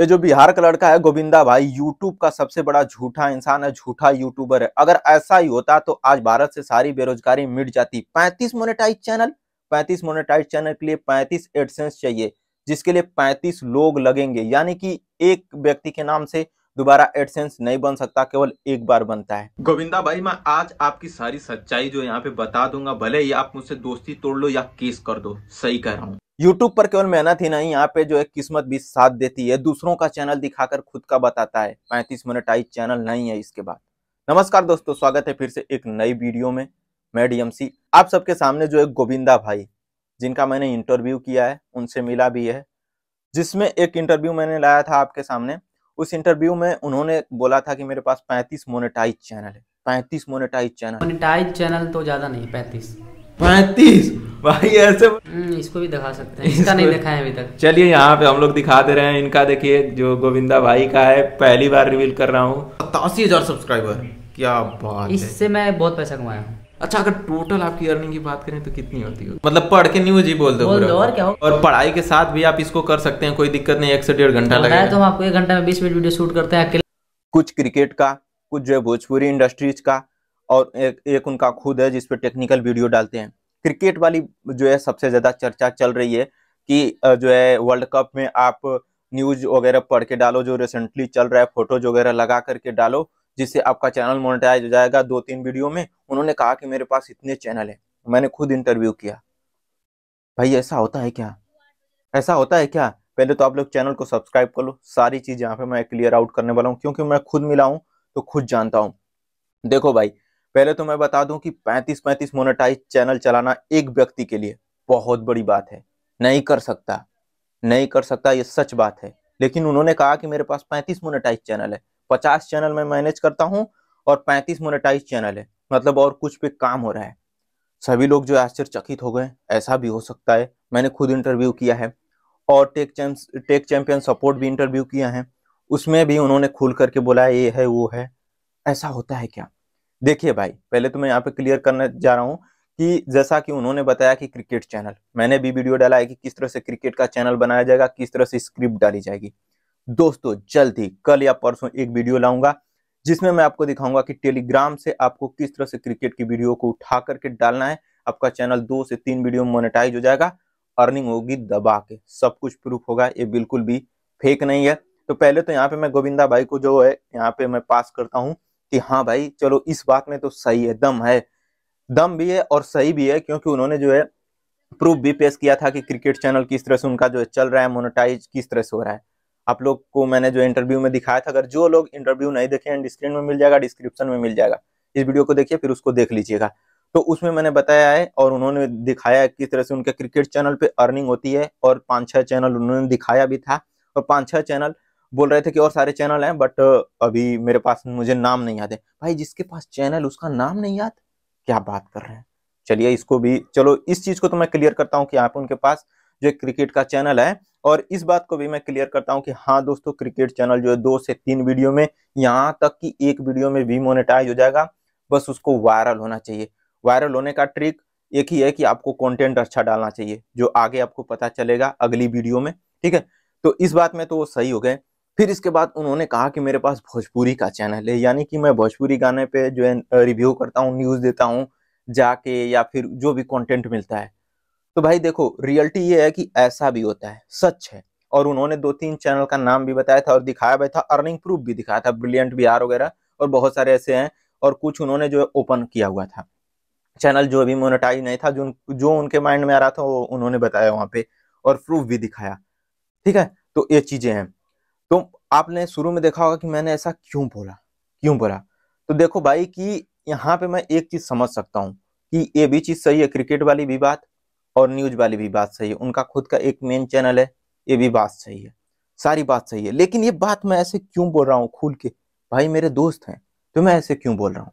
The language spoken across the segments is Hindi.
ये जो बिहार का लड़का है गोविंदा भाई यूट्यूब का सबसे बड़ा झूठा इंसान है झूठा यूट्यूबर है अगर ऐसा ही होता तो आज भारत से सारी बेरोजगारी मिट जाती पैंतीस मोनेटाइज चैनल पैंतीस मोनेटाइज चैनल के लिए पैंतीस एडसेंस चाहिए जिसके लिए पैंतीस लोग लगेंगे यानी कि एक व्यक्ति के नाम से दोबारा एडसेंस नहीं बन सकता केवल एक बार बनता है गोविंदा भाई मैं आज आपकी सारी सच्चाई जो यहाँ पे बता दूंगा भले ही आप मुझसे दोस्ती तोड़ लो या केस कर दो सही कह रहा हूँ यूट्यूब पर केवल मेहनत ही नहीं यहाँ पे जो है किस्मत भी साथ देती है दूसरों का चैनल दिखाकर खुद का बताता है पैंतीस आई चैनल नहीं है इसके बाद नमस्कार दोस्तों स्वागत है फिर से एक नई वीडियो में मैं डीएमसी आप सबके सामने जो है गोविंदा भाई जिनका मैंने इंटरव्यू किया है उनसे मिला भी है जिसमें एक इंटरव्यू मैंने लाया था आपके सामने उस इंटरव्यू में उन्होंने बोला था कि मेरे पास पैंतीस मोनेटाइज चैनल है पैंतीस मोनेटाइज चैनल मोनेटाइज चैनल तो ज्यादा नहीं पैंतीस पैंतीस भाई ऐसे हम्म, इसको भी दिखा सकते हैं इसका नहीं दिखाया अभी तक चलिए यहाँ पे हम लोग दिखा दे रहे हैं इनका देखिए जो गोविंदा भाई का है पहली बार रिवील कर रहा हूँ सतासी हजार सब्सक्राइबर क्या बात इससे मैं बहुत पैसा कमाया हूँ अच्छा अगर टोटल आपकी अर्निंग की बात करें तो कितनी होती है मतलब पढ़ के न्यूज ही बोल दो बोल दो और क्या हो और पढ़ाई के साथ भी आप इसको कर सकते हैं कोई दिक्कत नहीं एक से डेढ़ घंटा है तो हम आपको एक घंटा में बीस मिनट वीडियो शूट करते हैं अकेले कुछ क्रिकेट का कुछ जो है भोजपुरी इंडस्ट्रीज का और एक, एक उनका खुद है जिसपे टेक्निकल वीडियो डालते हैं क्रिकेट वाली जो है सबसे ज़्यादा चर्चा चल रही है कि जो है वर्ल्ड कप में आप न्यूज वगैरह पढ़ के डालो जो रिसेंटली चल रहा है फोटोज वगैरह लगा करके डालो जिससे आपका चैनल मोनिटाइज हो जाएगा दो तीन वीडियो में उन्होंने कहा कि मेरे पास इतने चैनल है मैंने खुद इंटरव्यू किया भाई ऐसा होता है क्या ऐसा होता है क्या पहले तो आप लोग चैनल को सब्सक्राइब कर लो सारी चीज़ यहाँ पे मैं क्लियर आउट करने वाला हूँ क्योंकि मैं खुद मिला हूँ तो खुद जानता हूँ देखो भाई पहले तो मैं बता दूं कि 35-35 मोनेटाइज चैनल चलाना एक व्यक्ति के लिए बहुत बड़ी बात है नहीं कर सकता नहीं कर सकता ये सच बात है लेकिन उन्होंने कहा कि मेरे पास 35 मोनेटाइज चैनल है 50 चैनल मैं मैनेज करता हूँ और 35 मोनेटाइज चैनल है मतलब और कुछ पे काम हो रहा है सभी लोग जो आश्चर्यचकित हो गए ऐसा भी हो सकता है मैंने खुद इंटरव्यू किया है और tech champs tech champion support भी इंटरव्यू किया है उसमें भी उन्होंने खुल करके बोला ये है वो है ऐसा होता है क्या देखिए भाई पहले तो मैं यहाँ पे क्लियर करने जा रहा हूँ कि जैसा कि उन्होंने बताया कि क्रिकेट चैनल मैंने भी वीडियो डाला है कि किस तरह से क्रिकेट का चैनल बनाया जाएगा किस तरह से स्क्रिप्ट डाली जाएगी दोस्तों जल्द ही कल या परसों एक वीडियो लाऊंगा जिसमें मैं आपको दिखाऊंगा कि टेलीग्राम से आपको किस तरह से क्रिकेट की वीडियो को उठा करके डालना है आपका चैनल दो से तीन वीडियो मोनेटाइज हो जाएगा अर्निंग होगी दबा के सब कुछ प्रूफ होगा ये बिल्कुल भी फेक नहीं है तो पहले तो यहाँ पे मैं गोविंदा भाई को जो है यहाँ पे मैं पास करता हूँ कि हाँ भाई चलो इस बात में तो सही है दम है दम भी है और सही भी है क्योंकि उन्होंने जो है प्रूफ भी पेश किया था कि क्रिकेट चैनल किस तरह से उनका जो है चल रहा है मोनोटाइज किस तरह से हो रहा है आप लोग को मैंने जो इंटरव्यू में दिखाया था अगर जो लोग इंटरव्यू नहीं देखे एंड स्क्रीन में मिल जाएगा डिस्क्रिप्शन में मिल जाएगा इस वीडियो को देखिए फिर उसको देख लीजिएगा तो उसमें मैंने बताया है और उन्होंने दिखाया है किस तरह से उनके क्रिकेट चैनल पे अर्निंग होती है और पाँच छह चैनल उन्होंने दिखाया भी था और पाँच छह चैनल बोल रहे थे कि और सारे चैनल हैं बट uh, अभी मेरे पास मुझे नाम नहीं याद है भाई जिसके पास चैनल उसका नाम नहीं याद क्या बात कर रहे हैं चलिए इसको भी चलो इस चीज को तो मैं क्लियर करता हूँ कि यहाँ पे उनके पास जो क्रिकेट का चैनल है और इस बात को भी मैं क्लियर करता हूँ कि हाँ दोस्तों क्रिकेट चैनल जो है दो से तीन वीडियो में यहाँ तक कि एक वीडियो में भी मोनिटाइज हो जाएगा बस उसको वायरल होना चाहिए वायरल होने का ट्रिक एक ही है कि आपको कंटेंट अच्छा डालना चाहिए जो आगे आपको पता चलेगा अगली वीडियो में ठीक है तो इस बात में तो वो सही हो गए फिर इसके बाद उन्होंने कहा कि मेरे पास भोजपुरी का चैनल है यानी कि मैं भोजपुरी गाने पे जो है रिव्यू करता हूँ न्यूज़ देता हूँ जाके या फिर जो भी कंटेंट मिलता है तो भाई देखो रियलिटी ये है कि ऐसा भी होता है सच है और उन्होंने दो तीन चैनल का नाम भी बताया था और दिखाया भी था अर्निंग प्रूफ भी दिखाया था ब्रिलियंट बिहार वगैरह और बहुत सारे ऐसे हैं और कुछ उन्होंने जो है ओपन किया हुआ था चैनल जो अभी मोनेटाइज नहीं था जो जो उनके माइंड में आ रहा था वो उन्होंने बताया वहाँ पे और प्रूफ भी दिखाया ठीक है तो ये चीज़ें हैं तो आपने शुरू में देखा होगा कि मैंने ऐसा क्यों बोला क्यों बोला तो देखो भाई कि यहाँ पे मैं एक चीज समझ सकता हूँ कि ये भी चीज सही है क्रिकेट वाली भी बात और न्यूज वाली भी बात सही है उनका खुद का एक मेन चैनल है ये भी बात सही है सारी बात सही है लेकिन ये बात मैं ऐसे क्यों बोल रहा हूँ खुल के भाई मेरे दोस्त हैं तो मैं ऐसे क्यों बोल रहा हूँ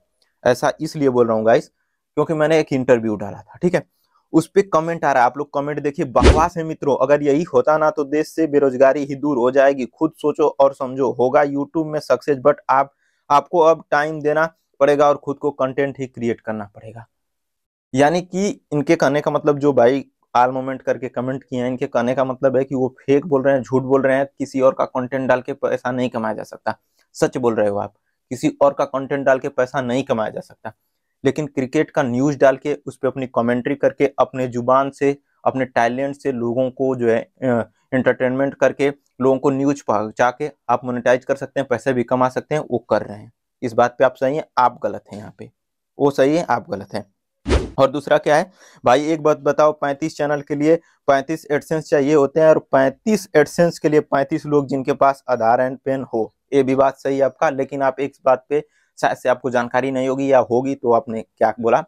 ऐसा इसलिए बोल रहा हूँ गाइस क्योंकि मैंने एक इंटरव्यू डाला था ठीक है उस पर कमेंट आ रहा है आप लोग कमेंट देखिए बकवास है मित्रों अगर यही होता ना तो देश से बेरोजगारी ही दूर हो जाएगी खुद सोचो और समझो होगा यूट्यूब में सक्सेस बट आप आपको अब टाइम देना पड़ेगा और खुद को कंटेंट ही क्रिएट करना पड़ेगा यानी कि इनके कहने का मतलब जो भाई आल मोमेंट करके कमेंट किए हैं इनके कहने का मतलब है कि वो फेक बोल रहे हैं झूठ बोल रहे हैं किसी और का कंटेंट डाल के पैसा नहीं कमाया जा सकता सच बोल रहे हो आप किसी और का कंटेंट डाल के पैसा नहीं कमाया जा सकता लेकिन क्रिकेट का न्यूज़ डाल के उस पर अपनी कॉमेंट्री करके अपने जुबान से अपने टैलेंट से लोगों को जो है इंटरटेनमेंट करके लोगों को न्यूज पहुँचा के आप मोनिटाइज कर सकते हैं पैसे भी कमा सकते हैं वो कर रहे हैं इस बात पे आप सही हैं आप गलत हैं यहाँ पे वो सही है आप गलत हैं और दूसरा क्या है भाई एक बात बताओ 35 चैनल के लिए 35 एडसेंस चाहिए होते हैं और 35 एडसेंस के लिए 35 लोग जिनके पास आधार एंड पेन हो ये भी बात सही है आपका लेकिन आप एक बात पे शायद अच्छा से आपको जानकारी नहीं होगी या होगी तो आपने क्या बोला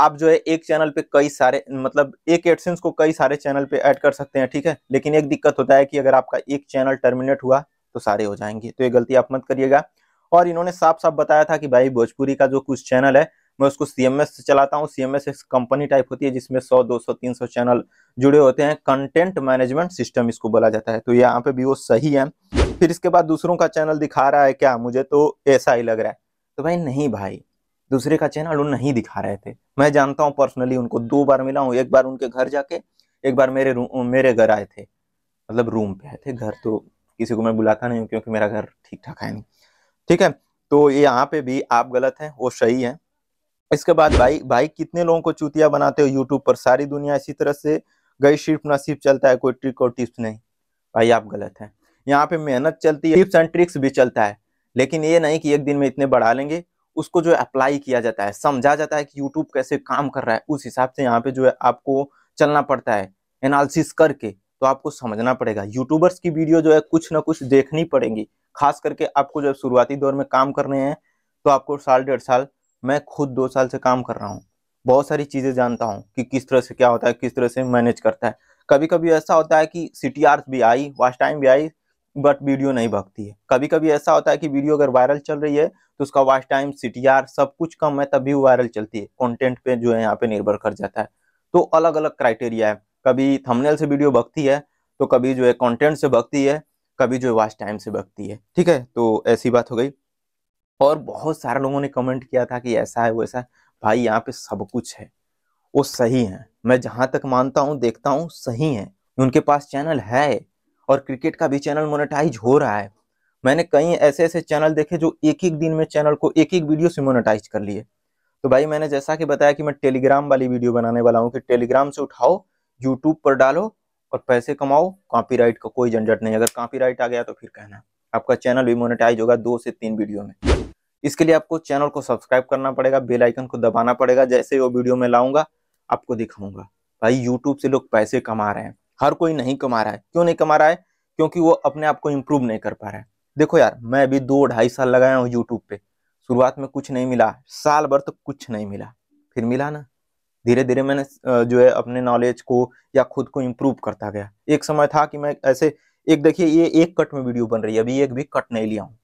आप जो है एक चैनल पे कई सारे मतलब एक एडसेंस को कई सारे चैनल पे ऐड कर सकते हैं ठीक है लेकिन एक दिक्कत होता है कि अगर आपका एक चैनल टर्मिनेट हुआ तो सारे हो जाएंगे तो ये गलती आप मत करिएगा और इन्होंने साफ साफ बताया था कि भाई भोजपुरी का जो कुछ चैनल है मैं उसको सी एम एस चलाता हूँ सी एम एस एक कंपनी टाइप होती है जिसमें सौ दो सौ तीन सौ चैनल जुड़े होते हैं कंटेंट मैनेजमेंट सिस्टम इसको बोला जाता है तो यहाँ पे भी वो सही है फिर इसके बाद दूसरों का चैनल दिखा रहा है क्या मुझे तो ऐसा ही लग रहा है तो भाई नहीं भाई दूसरे का चैनल उन नहीं दिखा रहे थे मैं जानता हूँ पर्सनली उनको दो बार मिला हूँ एक बार उनके घर जाके एक बार मेरे रूम मेरे घर आए थे मतलब रूम पे आए थे घर तो किसी को मैं बुलाता नहीं हूँ क्योंकि मेरा घर ठीक ठाक है नहीं ठीक है तो यहाँ पे भी आप गलत हैं वो सही है इसके बाद भाई भाई कितने लोगों को चूतिया बनाते हो यूट्यूब पर सारी दुनिया इसी तरह से गई सिर्फ नसीब चलता है कोई ट्रिक और टिप्स नहीं भाई आप गलत हैं यहाँ पे मेहनत चलती है टिप्स एंड ट्रिक्स भी चलता है लेकिन ये नहीं कि एक दिन में इतने बढ़ा लेंगे उसको जो अप्लाई किया जाता है समझा जाता है कि यूट्यूब कैसे काम कर रहा है उस हिसाब से यहाँ पे जो है आपको चलना पड़ता है एनालिसिस करके तो आपको समझना पड़ेगा यूट्यूबर्स की वीडियो जो है कुछ ना कुछ देखनी पड़ेगी खास करके आपको जो शुरुआती दौर में काम करने हैं तो आपको साल डेढ़ साल मैं खुद दो साल से काम कर रहा हूँ बहुत सारी चीज़ें जानता हूँ कि किस तरह से क्या होता है किस तरह से मैनेज करता है कभी कभी ऐसा होता है कि सी भी आई वास्ट टाइम भी आई बट वीडियो नहीं भगती है कभी कभी ऐसा होता है कि वीडियो अगर वायरल चल रही है तो उसका वॉच टाइम सी सब कुछ कम है तभी वायरल चलती है कॉन्टेंट पे जो है यहाँ पे निर्भर कर जाता है तो अलग अलग क्राइटेरिया है कभी थमनेल से वीडियो भगती है तो कभी जो है कॉन्टेंट से भगती है कभी जो है वॉच टाइम से भगती है ठीक है तो ऐसी बात हो गई और बहुत सारे लोगों ने कमेंट किया था कि ऐसा है वैसा है भाई यहाँ पे सब कुछ है वो सही है मैं जहाँ तक मानता हूँ देखता हूँ सही है उनके पास चैनल है और क्रिकेट का भी चैनल मोनेटाइज हो रहा है मैंने कई ऐसे ऐसे चैनल देखे जो एक एक दिन में चैनल को एक एक वीडियो से मोनेटाइज कर लिए तो भाई मैंने जैसा कि बताया कि मैं टेलीग्राम वाली वीडियो बनाने वाला हूँ कि टेलीग्राम से उठाओ यूट्यूब पर डालो और पैसे कमाओ राइट का कोई झंझट नहीं अगर कॉपीराइट आ गया तो फिर कहना आपका चैनल भी मोनेटाइज होगा दो से तीन वीडियो में इसके लिए आपको चैनल को सब्सक्राइब करना पड़ेगा बेल आइकन को दबाना पड़ेगा जैसे वो वीडियो में लाऊंगा आपको दिखाऊंगा भाई यूट्यूब से लोग पैसे कमा रहे हैं हर कोई नहीं कमा रहा है क्यों नहीं कमा रहा है क्योंकि वो अपने आप को इम्प्रूव नहीं कर पा रहा है देखो यार मैं अभी दो ढाई साल लगाया हूँ यूट्यूब पे शुरुआत में कुछ नहीं मिला साल भर तक तो कुछ नहीं मिला फिर मिला ना धीरे धीरे मैंने जो है अपने नॉलेज को या खुद को इम्प्रूव करता गया एक समय था कि मैं ऐसे एक देखिए ये एक कट में वीडियो बन रही है अभी एक भी कट नहीं लिया हूँ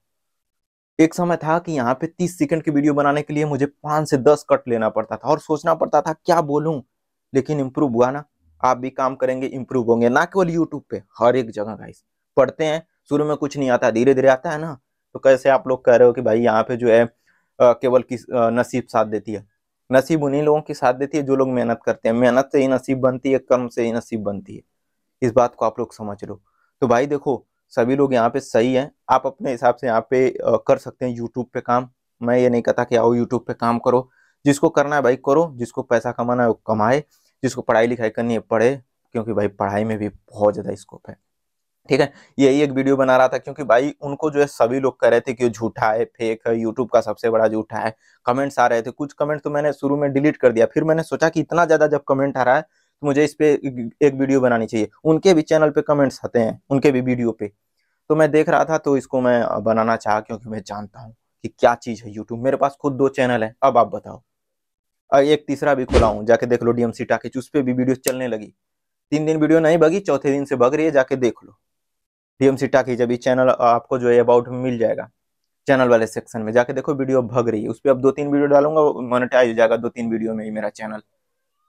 एक समय था कि यहाँ पे तीस सेकंड की वीडियो बनाने के लिए मुझे पांच से दस कट लेना पड़ता था और सोचना पड़ता था क्या बोलूँ लेकिन इम्प्रूव हुआ ना आप भी काम करेंगे इंप्रूव होंगे ना केवल यूट्यूब पे हर एक जगह गाइस पढ़ते हैं शुरू में कुछ नहीं आता धीरे धीरे आता है ना तो कैसे आप लोग कह रहे हो कि भाई यहाँ पे जो है केवल किस नसीब साथ देती है नसीब उन्हीं लोगों की साथ देती है जो लोग मेहनत करते हैं मेहनत से ही नसीब बनती है कर्म से ही नसीब बनती है इस बात को आप लोग समझ लो तो भाई देखो सभी लोग यहाँ पे सही हैं आप अपने हिसाब से यहाँ पे कर सकते हैं यूट्यूब पे काम मैं ये नहीं कहता कि आओ यूट्यूब पे काम करो जिसको करना है भाई करो जिसको पैसा कमाना है वो कमाए जिसको पढ़ाई लिखाई करनी है पढ़े क्योंकि भाई पढ़ाई में भी बहुत ज़्यादा स्कोप है ठीक है यही एक वीडियो बना रहा था क्योंकि भाई उनको जो है सभी लोग कह रहे थे कि झूठा है फेक है यूट्यूब का सबसे बड़ा झूठा है कमेंट्स आ रहे थे कुछ कमेंट तो मैंने शुरू में डिलीट कर दिया फिर मैंने सोचा कि इतना ज़्यादा जब कमेंट आ रहा है तो मुझे इस पर एक वीडियो बनानी चाहिए उनके भी चैनल पे कमेंट्स आते हैं उनके भी वीडियो पे तो मैं देख रहा था तो इसको मैं बनाना चाहा क्योंकि मैं जानता हूँ कि क्या चीज़ है यूट्यूब मेरे पास खुद दो चैनल है अब आप बताओ और एक तीसरा भी खोला हूँ जाके देख लो डीएमसी टाकिच उस पर भी वीडियो चलने लगी तीन दिन वीडियो नहीं बगी चौथे दिन से बग रही है जाके देख लो डीएमसी टाकिज अभी चैनल आपको जो है अबाउट मिल जाएगा चैनल वाले सेक्शन में जाके देखो वीडियो भग रही है उस पर अब दो तीन वीडियो डालूंगा मोनेटाइज हो जाएगा दो तीन वीडियो में ही मेरा चैनल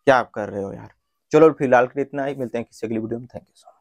क्या आप कर रहे हो यार चलो फिलहाल के लिए इतना ही मिलते हैं किसी अगली वीडियो में थैंक यू सो